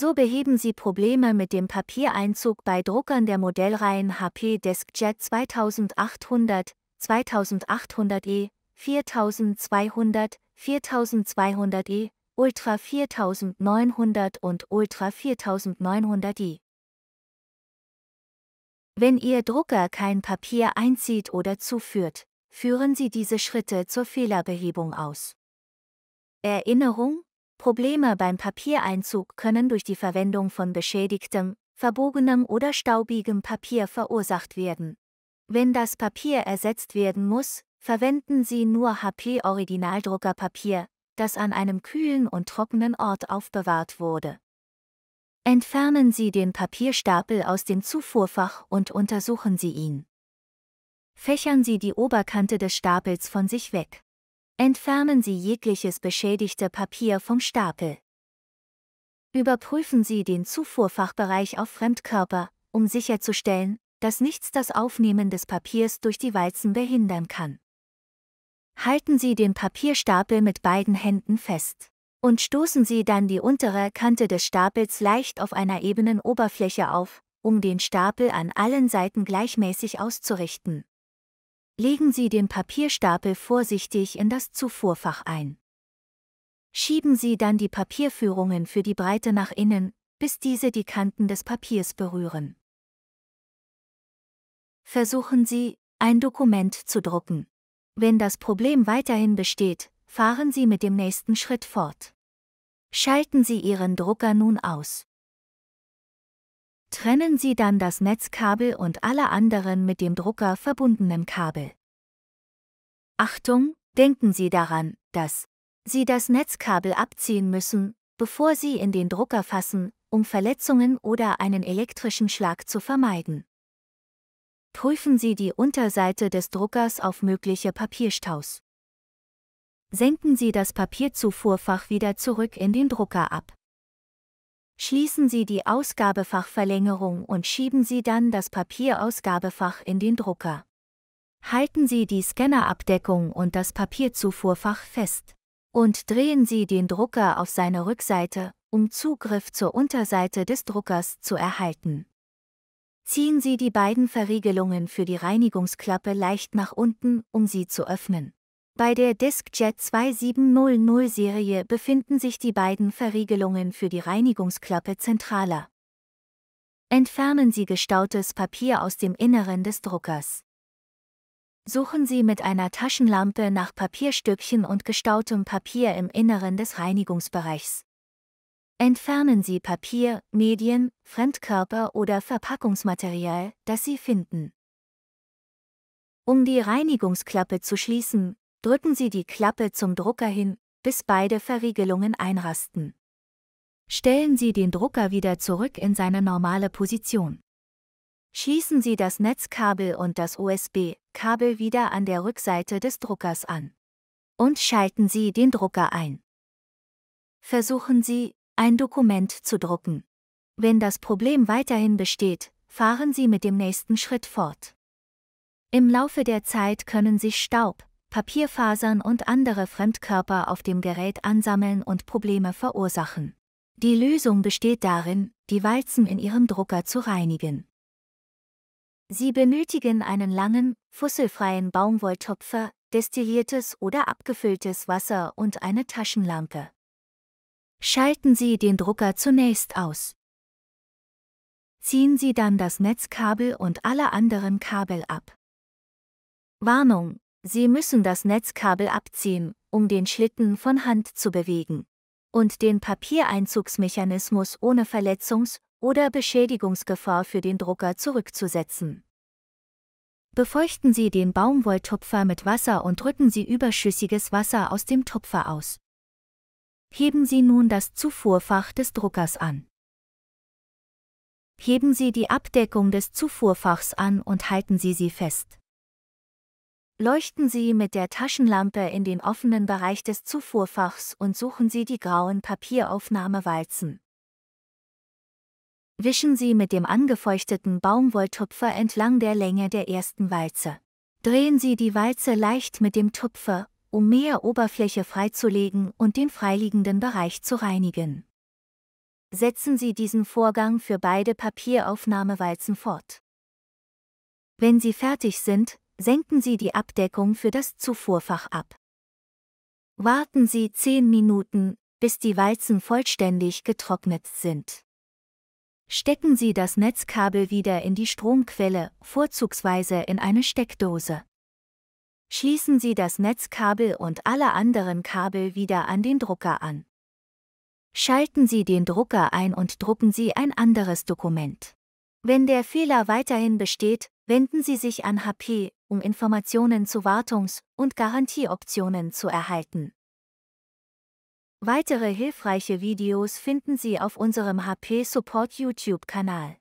So beheben sie Probleme mit dem Papiereinzug bei Druckern der Modellreihen HP DeskJet 2800, 2800E, 4200, 4200E, Ultra 4900 und Ultra 4900i. E. Wenn Ihr Drucker kein Papier einzieht oder zuführt, führen Sie diese Schritte zur Fehlerbehebung aus. Erinnerung, Probleme beim Papiereinzug können durch die Verwendung von beschädigtem, verbogenem oder staubigem Papier verursacht werden. Wenn das Papier ersetzt werden muss, verwenden Sie nur HP-Originaldruckerpapier, das an einem kühlen und trockenen Ort aufbewahrt wurde. Entfernen Sie den Papierstapel aus dem Zufuhrfach und untersuchen Sie ihn. Fächern Sie die Oberkante des Stapels von sich weg. Entfernen Sie jegliches beschädigte Papier vom Stapel. Überprüfen Sie den Zufuhrfachbereich auf Fremdkörper, um sicherzustellen, dass nichts das Aufnehmen des Papiers durch die Walzen behindern kann. Halten Sie den Papierstapel mit beiden Händen fest und stoßen Sie dann die untere Kante des Stapels leicht auf einer ebenen Oberfläche auf, um den Stapel an allen Seiten gleichmäßig auszurichten. Legen Sie den Papierstapel vorsichtig in das Zufuhrfach ein. Schieben Sie dann die Papierführungen für die Breite nach innen, bis diese die Kanten des Papiers berühren. Versuchen Sie, ein Dokument zu drucken. Wenn das Problem weiterhin besteht, fahren Sie mit dem nächsten Schritt fort. Schalten Sie Ihren Drucker nun aus. Trennen Sie dann das Netzkabel und alle anderen mit dem Drucker verbundenen Kabel. Achtung, denken Sie daran, dass Sie das Netzkabel abziehen müssen, bevor Sie in den Drucker fassen, um Verletzungen oder einen elektrischen Schlag zu vermeiden. Prüfen Sie die Unterseite des Druckers auf mögliche Papierstaus. Senken Sie das Papierzufuhrfach wieder zurück in den Drucker ab schließen Sie die Ausgabefachverlängerung und schieben Sie dann das Papierausgabefach in den Drucker. Halten Sie die Scannerabdeckung und das Papierzufuhrfach fest. Und drehen Sie den Drucker auf seine Rückseite, um Zugriff zur Unterseite des Druckers zu erhalten. Ziehen Sie die beiden Verriegelungen für die Reinigungsklappe leicht nach unten, um sie zu öffnen. Bei der DiskJet 2700-Serie befinden sich die beiden Verriegelungen für die Reinigungsklappe zentraler. Entfernen Sie gestautes Papier aus dem Inneren des Druckers. Suchen Sie mit einer Taschenlampe nach Papierstückchen und gestautem Papier im Inneren des Reinigungsbereichs. Entfernen Sie Papier, Medien, Fremdkörper oder Verpackungsmaterial, das Sie finden. Um die Reinigungsklappe zu schließen, drücken Sie die Klappe zum Drucker hin, bis beide Verriegelungen einrasten. Stellen Sie den Drucker wieder zurück in seine normale Position. Schließen Sie das Netzkabel und das USB-Kabel wieder an der Rückseite des Druckers an. Und schalten Sie den Drucker ein. Versuchen Sie, ein Dokument zu drucken. Wenn das Problem weiterhin besteht, fahren Sie mit dem nächsten Schritt fort. Im Laufe der Zeit können sich Staub, Papierfasern und andere Fremdkörper auf dem Gerät ansammeln und Probleme verursachen. Die Lösung besteht darin, die Walzen in ihrem Drucker zu reinigen. Sie benötigen einen langen, fusselfreien Baumwolltopfer, destilliertes oder abgefülltes Wasser und eine Taschenlampe. Schalten Sie den Drucker zunächst aus. Ziehen Sie dann das Netzkabel und alle anderen Kabel ab. Warnung, Sie müssen das Netzkabel abziehen, um den Schlitten von Hand zu bewegen. Und den Papiereinzugsmechanismus ohne Verletzungs- oder Beschädigungsgefahr für den Drucker zurückzusetzen. Befeuchten Sie den Baumwolltupfer mit Wasser und drücken Sie überschüssiges Wasser aus dem Tupfer aus. Heben Sie nun das Zufuhrfach des Druckers an. Heben Sie die Abdeckung des Zufuhrfachs an und halten Sie sie fest. Leuchten Sie mit der Taschenlampe in den offenen Bereich des Zufuhrfachs und suchen Sie die grauen Papieraufnahmewalzen. Wischen Sie mit dem angefeuchteten Baumwolltupfer entlang der Länge der ersten Walze. Drehen Sie die Walze leicht mit dem Tupfer, um mehr Oberfläche freizulegen und den freiliegenden Bereich zu reinigen. Setzen Sie diesen Vorgang für beide Papieraufnahmewalzen fort. Wenn Sie fertig sind, senken Sie die Abdeckung für das Zufuhrfach ab. Warten Sie 10 Minuten, bis die Walzen vollständig getrocknet sind. Stecken Sie das Netzkabel wieder in die Stromquelle, vorzugsweise in eine Steckdose. Schließen Sie das Netzkabel und alle anderen Kabel wieder an den Drucker an. Schalten Sie den Drucker ein und drucken Sie ein anderes Dokument. Wenn der Fehler weiterhin besteht, wenden Sie sich an HP, um Informationen zu Wartungs- und Garantieoptionen zu erhalten. Weitere hilfreiche Videos finden Sie auf unserem HP Support YouTube-Kanal.